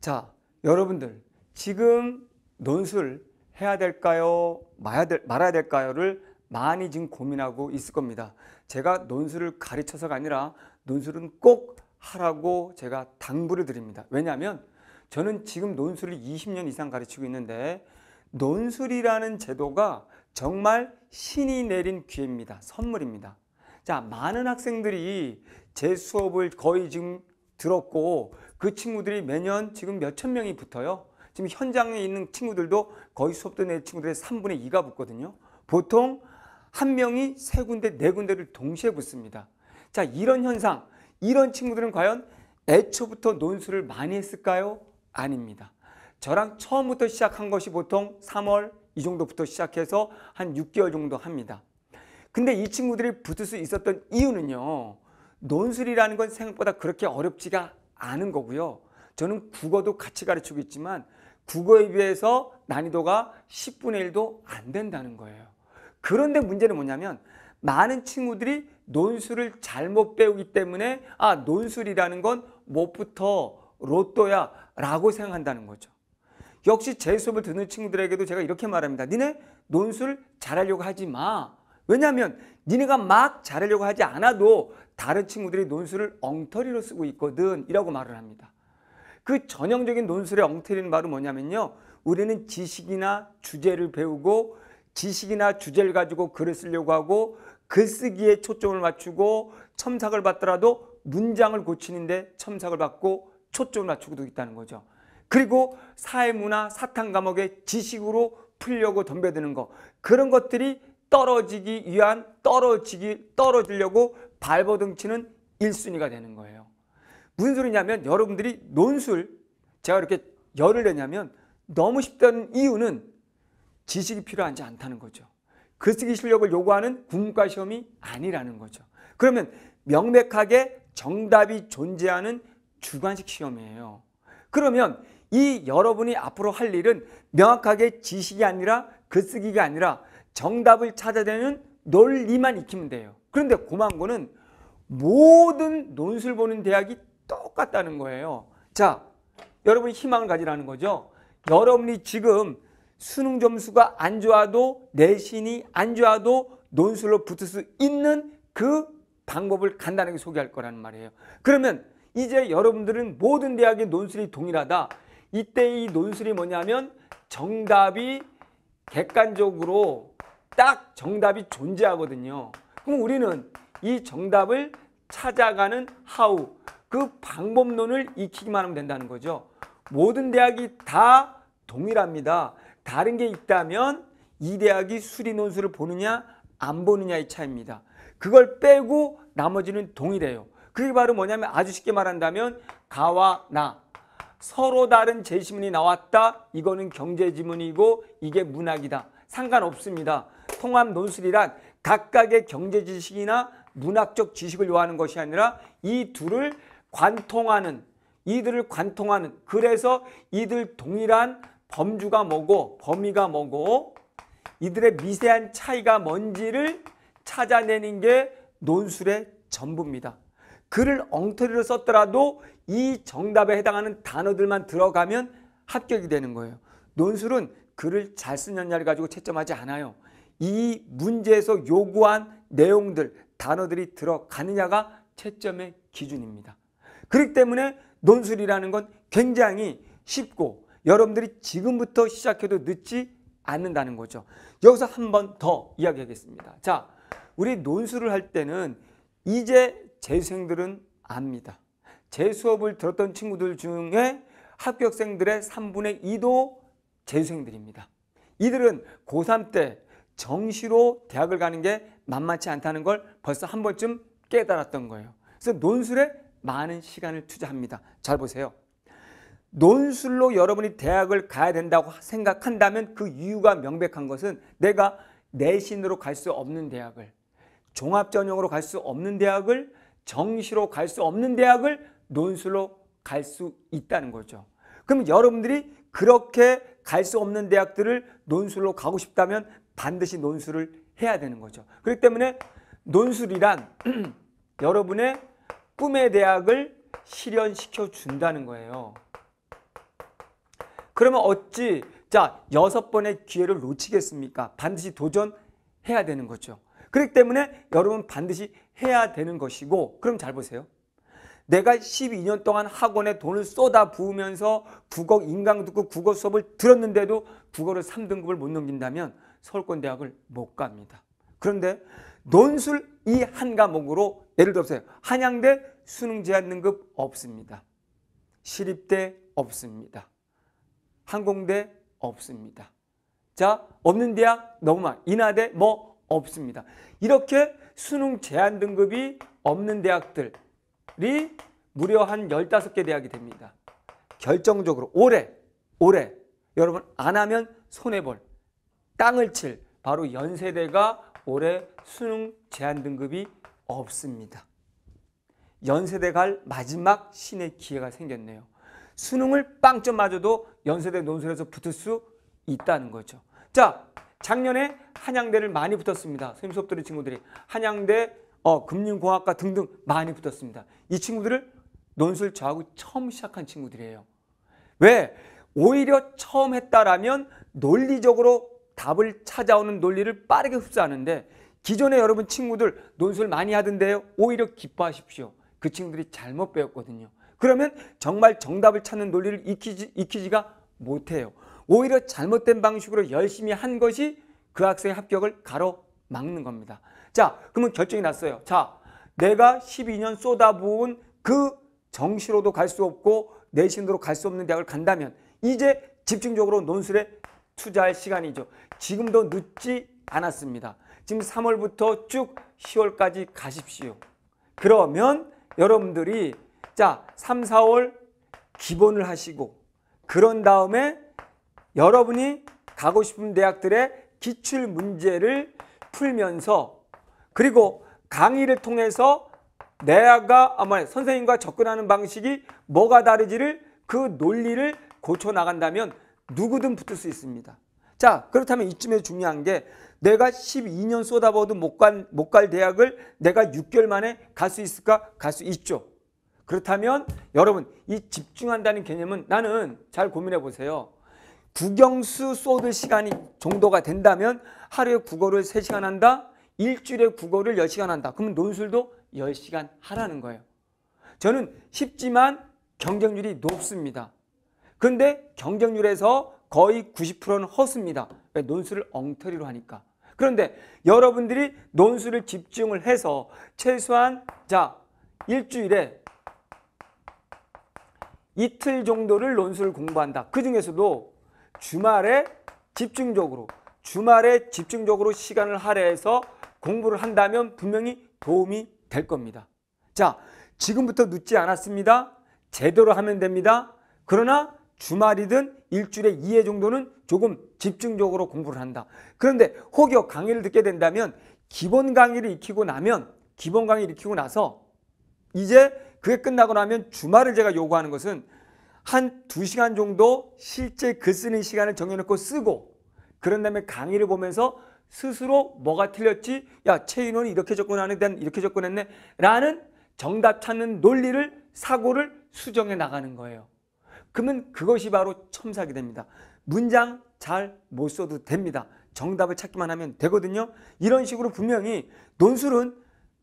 자, 여러분들 지금 논술 해야 될까요? 말아야, 될, 말아야 될까요?를 많이 지금 고민하고 있을 겁니다. 제가 논술을 가르쳐서가 아니라 논술은 꼭 하라고 제가 당부를 드립니다. 왜냐하면 저는 지금 논술을 20년 이상 가르치고 있는데 논술이라는 제도가 정말 신이 내린 기회입니다. 선물입니다. 자, 많은 학생들이 제 수업을 거의 지금 들었고 그 친구들이 매년 지금 몇천 명이 붙어요. 지금 현장에 있는 친구들도 거의 수업 도내 친구들의 3분의 2가 붙거든요. 보통 한 명이 세 군데, 네 군데를 동시에 붙습니다. 자, 이런 현상, 이런 친구들은 과연 애초부터 논술을 많이 했을까요? 아닙니다. 저랑 처음부터 시작한 것이 보통 3월 이 정도부터 시작해서 한 6개월 정도 합니다. 근데 이 친구들이 붙을 수 있었던 이유는요. 논술이라는 건 생각보다 그렇게 어렵지가 아는 거고요. 저는 국어도 같이 가르치고 있지만 국어에 비해서 난이도가 10분의 1도 안 된다는 거예요. 그런데 문제는 뭐냐면 많은 친구들이 논술을 잘못 배우기 때문에 아 논술이라는 건 못부터 로또야 라고 생각한다는 거죠. 역시 제 수업을 듣는 친구들에게도 제가 이렇게 말합니다. 니네 논술 잘하려고 하지 마. 왜냐하면 니네가 막 잘하려고 하지 않아도 다른 친구들이 논술을 엉터리로 쓰고 있거든 이라고 말을 합니다. 그 전형적인 논술의 엉터리는 말은 뭐냐면요. 우리는 지식이나 주제를 배우고 지식이나 주제를 가지고 글을 쓰려고 하고 글쓰기에 초점을 맞추고 첨삭을 받더라도 문장을 고치는데 첨삭을 받고 초점을 맞추고도 있다는 거죠. 그리고 사회문화 사탕 과목의 지식으로 풀려고 덤벼드는 거 그런 것들이 떨어지기 위한 떨어지기 떨어지려고 발버둥치는 1순위가 되는 거예요. 무슨 소리냐면 여러분들이 논술 제가 이렇게 열을 내냐면 너무 쉽다는 이유는 지식이 필요하지 않다는 거죠. 글쓰기 그 실력을 요구하는 국문과 시험이 아니라는 거죠. 그러면 명백하게 정답이 존재하는 주관식 시험이에요. 그러면 이 여러분이 앞으로 할 일은 명확하게 지식이 아니라 글쓰기가 그 아니라 정답을 찾아내는 논리만 익히면 돼요. 그런데 고만고는 모든 논술 보는 대학이 똑같다는 거예요. 자, 여러분이 희망을 가지라는 거죠. 여러분이 지금 수능 점수가 안 좋아도 내신이 안 좋아도 논술로 붙을 수 있는 그 방법을 간단하게 소개할 거라는 말이에요. 그러면 이제 여러분들은 모든 대학의 논술이 동일하다. 이때 이 논술이 뭐냐면 정답이 객관적으로 딱 정답이 존재하거든요. 그럼 우리는 이 정답을 찾아가는 하우 그 방법론을 익히기만 하면 된다는 거죠. 모든 대학이 다 동일합니다. 다른 게 있다면 이 대학이 수리 논술을 보느냐 안 보느냐의 차이입니다. 그걸 빼고 나머지는 동일해요. 그게 바로 뭐냐면 아주 쉽게 말한다면 가와 나 서로 다른 제시문이 나왔다. 이거는 경제지문이고 이게 문학이다. 상관없습니다. 통합 논술이란 각각의 경제 지식이나 문학적 지식을 요하는 것이 아니라 이 둘을 관통하는 이들을 관통하는 그래서 이들 동일한 범주가 뭐고 범위가 뭐고 이들의 미세한 차이가 뭔지를 찾아내는 게 논술의 전부입니다. 글을 엉터리로 썼더라도 이 정답에 해당하는 단어들만 들어가면 합격이 되는 거예요. 논술은 글을 잘 쓰느냐를 가지고 채점하지 않아요. 이 문제에서 요구한 내용들, 단어들이 들어가느냐가 채점의 기준입니다. 그렇기 때문에 논술이라는 건 굉장히 쉽고 여러분들이 지금부터 시작해도 늦지 않는다는 거죠. 여기서 한 번 더 이야기하겠습니다. 자, 우리 논술을 할 때는 이제 재수생들은 압니다. 재 수업을 들었던 친구들 중에 합격생들의 3분의 2도 재수생들입니다. 이들은 고3 때 정시로 대학을 가는 게 만만치 않다는 걸 벌써 한 번쯤 깨달았던 거예요. 그래서 논술에 많은 시간을 투자합니다. 잘 보세요. 논술로 여러분이 대학을 가야 된다고 생각한다면 그 이유가 명백한 것은 내가 내신으로 갈 수 없는 대학을 종합전형으로 갈 수 없는 대학을 정시로 갈 수 없는 대학을 논술로 갈 수 있다는 거죠. 그럼 여러분들이 그렇게 갈 수 없는 대학들을 논술로 가고 싶다면 반드시 논술을 해야 되는 거죠. 그렇기 때문에 논술이란 여러분의 꿈의 대학을 실현시켜 준다는 거예요. 그러면 어찌 자 여섯 번의 기회를 놓치겠습니까? 반드시 도전해야 되는 거죠. 그렇기 때문에 여러분 반드시 해야 되는 것이고 그럼 잘 보세요. 내가 12년 동안 학원에 돈을 쏟아 부으면서 국어 인강 듣고 국어 수업을 들었는데도 국어를 3등급을 못 넘긴다면 서울권대학을 못 갑니다. 그런데 논술 이 한 과목으로 예를 들어서 한양대 수능 제한 등급 없습니다. 시립대 없습니다. 항공대 없습니다. 자, 없는 대학 너무 많아. 인하대 뭐 없습니다. 이렇게 수능 제한 등급이 없는 대학들이 무려 한 15개 대학이 됩니다. 결정적으로 올해, 올해 여러분 안 하면 손해볼 땅을 칠 바로 연세대가 올해 수능 제한 등급이 없습니다. 연세대 갈 마지막 신의 기회가 생겼네요. 수능을 빵점 맞아도 연세대 논술에서 붙을 수 있다는 거죠. 자, 작년에 한양대를 많이 붙었습니다. 선생님 수업 들은 친구들이 한양대 어, 금융공학과 등등 많이 붙었습니다. 이 친구들을 논술 저하고 처음 시작한 친구들이에요. 왜? 오히려 처음 했다라면 논리적으로 답을 찾아오는 논리를 빠르게 흡수하는데 기존에 여러분 친구들 논술 많이 하던데요. 오히려 기뻐하십시오. 그 친구들이 잘못 배웠거든요. 그러면 정말 정답을 찾는 논리를 익히지, 익히지가 못해요. 오히려 잘못된 방식으로 열심히 한 것이 그 학생의 합격을 가로막는 겁니다. 자, 그러면 결정이 났어요. 자, 내가 12년 쏟아부은 그 정시로도 갈 수 없고 내신으로 갈 수 없는 대학을 간다면 이제 집중적으로 논술에 투자할 시간이죠. 지금도 늦지 않았습니다. 지금 3월부터 쭉 10월까지 가십시오. 그러면 여러분들이 자 3, 4월 기본을 하시고 그런 다음에 여러분이 가고 싶은 대학들의 기출 문제를 풀면서 그리고 강의를 통해서 내가 아마 선생님과 접근하는 방식이 뭐가 다르지를 그 논리를 고쳐 나간다면 누구든 붙을 수 있습니다. 자, 그렇다면 이쯤에 중요한 게 내가 12년 쏟아부어도못 간, 못 갈 대학을 내가 6개월 만에 갈 수 있을까? 갈 수 있죠. 그렇다면 여러분 이 집중한다는 개념은 나는 잘 고민해 보세요. 국영수 쏟을 시간이 정도가 된다면 하루에 국어를 3시간 한다? 일주일에 국어를 10시간 한다. 그러면 논술도 10시간 하라는 거예요. 저는 쉽지만 경쟁률이 높습니다. 근데 경쟁률에서 거의 90%는 허수입니다. 왜? 그러니까 논술을 엉터리로 하니까. 그런데 여러분들이 논술을 집중을 해서 최소한 자 일주일에 이틀 정도를 논술을 공부한다. 그 중에서도 주말에 집중적으로 주말에 집중적으로 시간을 할애해서 공부를 한다면 분명히 도움이 될 겁니다. 자, 지금부터 늦지 않았습니다. 제대로 하면 됩니다. 그러나 주말이든 일주일에 2회 정도는 조금 집중적으로 공부를 한다. 그런데 혹여 강의를 듣게 된다면 기본 강의를 익히고 나면 기본 강의를 익히고 나서 이제 그게 끝나고 나면 주말을 제가 요구하는 것은 한 두시간 정도 실제 글 쓰는 시간을 정해놓고 쓰고 그런 다음에 강의를 보면서 스스로 뭐가 틀렸지? 야, 최인원이 이렇게 접근하는데 이렇게 접근했네? 라는 정답 찾는 논리를, 사고를 수정해 나가는 거예요. 그러면 그것이 바로 첨삭이 됩니다. 문장 잘 못 써도 됩니다. 정답을 찾기만 하면 되거든요. 이런 식으로 분명히 논술은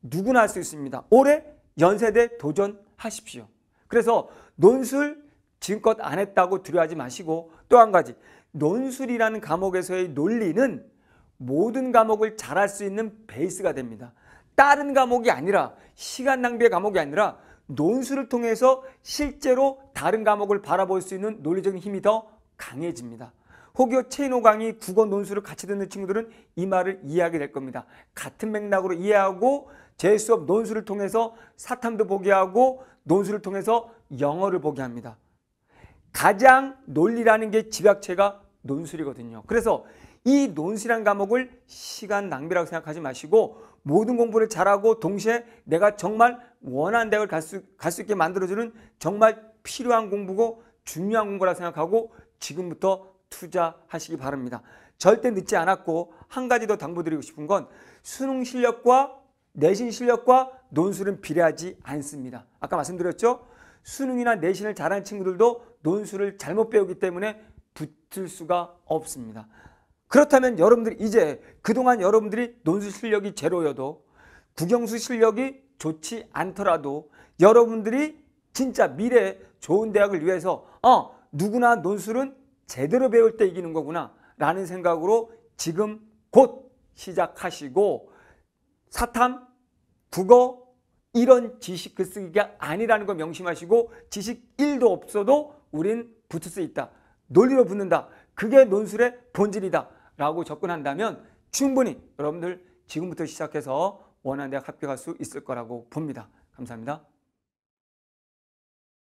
누구나 할 수 있습니다. 올해 연세대 도전하십시오. 그래서 논술 지금껏 안 했다고 두려워하지 마시고 또 한 가지 논술이라는 과목에서의 논리는 모든 과목을 잘할 수 있는 베이스가 됩니다. 다른 과목이 아니라 시간 낭비의 과목이 아니라 논술을 통해서 실제로 다른 과목을 바라볼 수 있는 논리적인 힘이 더 강해집니다. 혹여 체인호 강의 국어 논술을 같이 듣는 친구들은 이 말을 이해하게 될 겁니다. 같은 맥락으로 이해하고 제 수업 논술을 통해서 사탐도 보게 하고 논술을 통해서 영어를 보게 합니다. 가장 논리라는 게 집약체가 논술이거든요. 그래서 이 논술이란 과목을 시간 낭비라고 생각하지 마시고 모든 공부를 잘하고 동시에 내가 정말 원하는 대학을 갈수갈수 있게 만들어주는 정말 필요한 공부고 중요한 공부라 생각하고 지금부터 투자하시기 바랍니다. 절대 늦지 않았고 한 가지 더 당부드리고 싶은 건 수능 실력과 내신 실력과 논술은 비례하지 않습니다. 아까 말씀드렸죠? 수능이나 내신을 잘하는 친구들도 논술을 잘못 배우기 때문에 붙을 수가 없습니다. 그렇다면 여러분들이 이제 그동안 여러분들이 논술 실력이 제로여도 국영수 실력이 좋지 않더라도 여러분들이 진짜 미래 좋은 대학을 위해서 어 누구나 논술은 제대로 배울 때 이기는 거구나 라는 생각으로 지금 곧 시작하시고 사탐, 국어 이런 지식 글쓰기가 아니라는 걸 명심하시고 지식 1도 없어도 우린 붙을 수 있다. 논리로 붙는다. 그게 논술의 본질이다. 라고 접근한다면 충분히 여러분들 지금부터 시작해서 원하는 대학 합격할 수 있을 거라고 봅니다. 감사합니다.